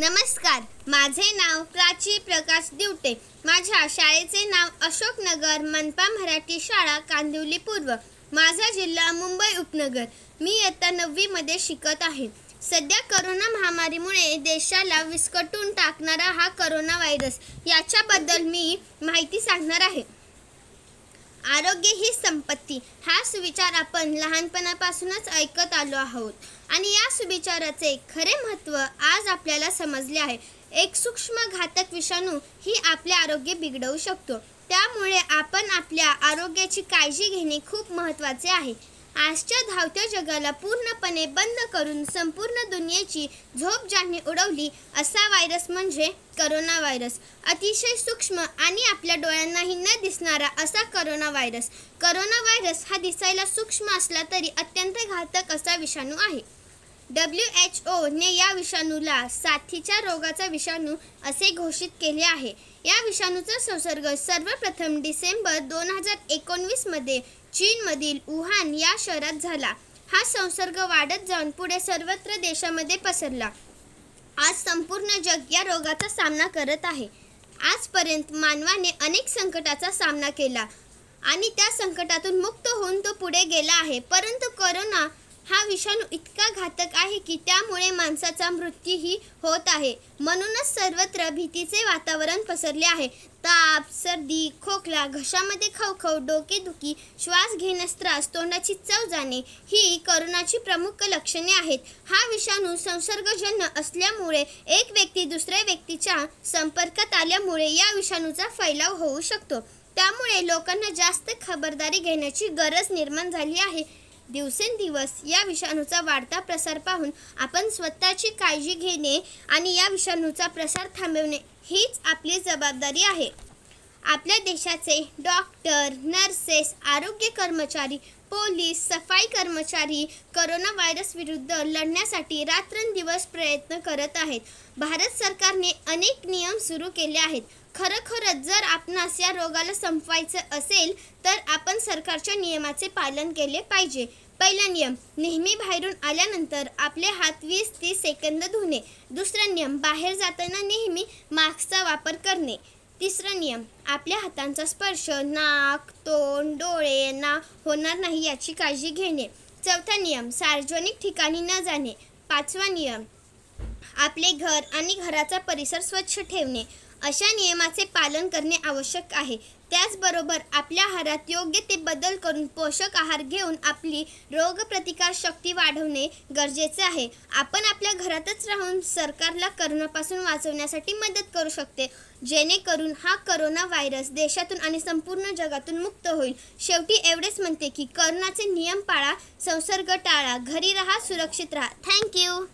नमस्कार माझे नाव प्राची प्रकाश दिवटे माझ्या शाळेचे नाव अशोकनगर मनपा मराठी शाळा कांदिवली पूर्व माझा जिल्हा मुंबई उपनगर मी इयत्ता नववीमध्ये शिकत आहे सध्या करोना महामारीमुळे देशाला विस्कटून टाकणारा हा करोना व्हायरस याच्याबद्दल मी माहिती सांगणार आहे आरोग्य ही संपत्ती हा सुविचार आपण लहानपणापासूनच ऐकत आलो आहोत आणि या सुविचाराचे खरे महत्त्व आज आपल्याला समजले आहे एक सूक्ष्म घातक विषाणू ही आपले आरोग्य बिघडवू शकतो त्यामुळे आपण आपल्या आरोग्याची काळजी घेणे खूप महत्त्वाचे आहे आजच्या धावत्या जगाला पूर्णपणे बंद करून संपूर्ण दुनियेची झोप जाणी उडवली असा व्हायरस म्हणजे करोना व्हायरस अतिशय सूक्ष्म आणि आपल्या डोळ्यांनाही न दिसणारा असा करोना व्हायरस करोना व्हायरस हा दिसायला सूक्ष्म असला तरी अत्यंत घातक असा विषाणू आहे डब्ल्यू एच ओने या विषाणूला साथीच्या रोगाचा विषाणू असे घोषित केले आहे या विषाणूचा संसर्ग सर्वप्रथम डिसेंबर दोन हजार एकोणवीसमध्ये चीनमधील वुहान या शहरात झाला हा संसर्ग वाढत जाऊन पुढे सर्वत्र देशामध्ये पसरला आज संपूर्ण जग या रोगाचा सामना करत आहे आजपर्यंत मानवाने अनेक संकटाचा सामना केला आणि त्या संकटातून मुक्त होऊन तो पुढे गेला आहे परंतु करोना हा विषाणू इतका घातक आहे की त्यामुळे माणसाचा मृत्यूही होत आहे म्हणूनच सर्वत्र भीतीचे वातावरण पसरले आहे ताप सर्दी खोकला घशामध्ये खवखव डोकेदुखी श्वास घेण्यास त्रास तोंडाची चव जाणे ही करोनाची प्रमुख लक्षणे आहेत हा विषाणू संसर्गजन्य असल्यामुळे एक व्यक्ती दुसऱ्या व्यक्तीच्या संपर्कात आल्यामुळे या विषाणूचा फैलाव होऊ शकतो त्यामुळे लोकांना जास्त खबरदारी घेण्याची गरज निर्माण झाली आहे दिवसेंदिवस या विषाणूचा वाढता प्रसार पाहून आपण स्वतःची काळजी घेणे आणि या विषाणूचा प्रसार थांबवणे हीच आपली जबाबदारी आहे आपल्या देशाचे डॉक्टर नर्सेस आरोग्य कर्मचारी पोलीस सफाई कर्मचारी करोना व्हायरस विरुद्ध लढण्यासाठी रात्रंदिवस प्रयत्न करत आहेत भारत सरकारने अनेक नियम सुरू केले आहेत खरोखरच जर आपणास या रोगाला संपवायचं असेल तर आपण सरकारच्या नियमाचे पालन केले पाहिजे पहिला नियम नेहमी बाहेरून आल्यानंतर आपले हात वीस तीस सेकंद धुणे दुसरा नियम बाहेर जाताना नेहमी मास्कचा वापर करणे तिसरा नियम आपल्या हातांचा स्पर्श नाक तोंड डोळे ना होणार नाही याची काळजी घेणे चौथा नियम सार्वजनिक ठिकाणी न जाणे पाचवा नियम आपले घर आणि घराचा परिसर स्वच्छ ठेवणे अशा नियमाचे पालन करणे आवश्यक आहे त्याचबरोबर आपल्या आहारात योग्य ते बदल करून पोषक आहार घेऊन आपली रोगप्रतिकार शक्ती वाढवणे गरजेचे आहे आपण आपल्या घरातच राहून सरकारला करोनापासून वाचवण्यासाठी मदत करू शकते जेणेकरून हा करोना व्हायरस देशातून आणि संपूर्ण जगातून मुक्त होईल शेवटी एवढेच म्हणते की करोनाचे नियम पाळा संसर्ग टाळा घरी राहा सुरक्षित राहा थँक्यू